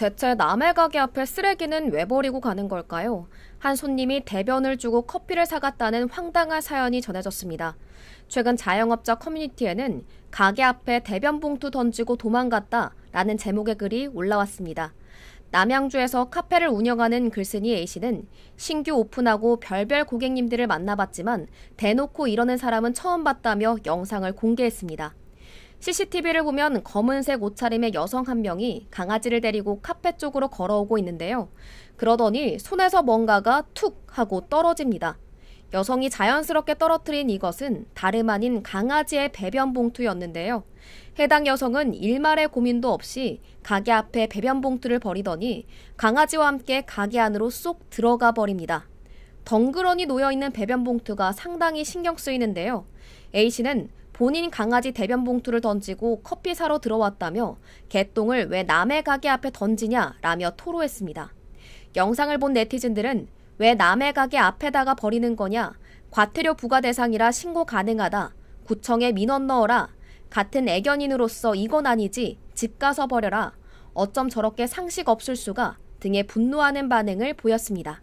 대체 남의 가게 앞에 쓰레기는 왜 버리고 가는 걸까요? 한 손님이 대변을 주고 커피를 사갔다는 황당한 사연이 전해졌습니다. 최근 자영업자 커뮤니티에는 가게 앞에 대변 봉투 던지고 도망갔다 라는 제목의 글이 올라왔습니다. 남양주에서 카페를 운영하는 글쓴이 A씨는 신규 오픈하고 별별 고객님들을 만나봤지만 대놓고 이러는 사람은 처음 봤다며 영상을 공개했습니다. CCTV를 보면 검은색 옷차림의 여성 한 명이 강아지를 데리고 카페 쪽으로 걸어오고 있는데요. 그러더니 손에서 뭔가가 툭 하고 떨어집니다. 여성이 자연스럽게 떨어뜨린 이것은 다름 아닌 강아지의 배변 봉투였는데요. 해당 여성은 일말의 고민도 없이 가게 앞에 배변 봉투를 버리더니 강아지와 함께 가게 안으로 쏙 들어가 버립니다. 덩그러니 놓여있는 배변 봉투가 상당히 신경 쓰이는데요. A씨는 본인 강아지 대변 봉투를 던지고 커피 사러 들어왔다며 개똥을 왜 남의 가게 앞에 던지냐라며 토로했습니다. 영상을 본 네티즌들은 왜 남의 가게 앞에다가 버리는 거냐, 과태료 부과 대상이라 신고 가능하다, 구청에 민원 넣어라, 같은 애견인으로서 이건 아니지, 집 가서 버려라, 어쩜 저렇게 상식 없을 수가 등의 분노하는 반응을 보였습니다.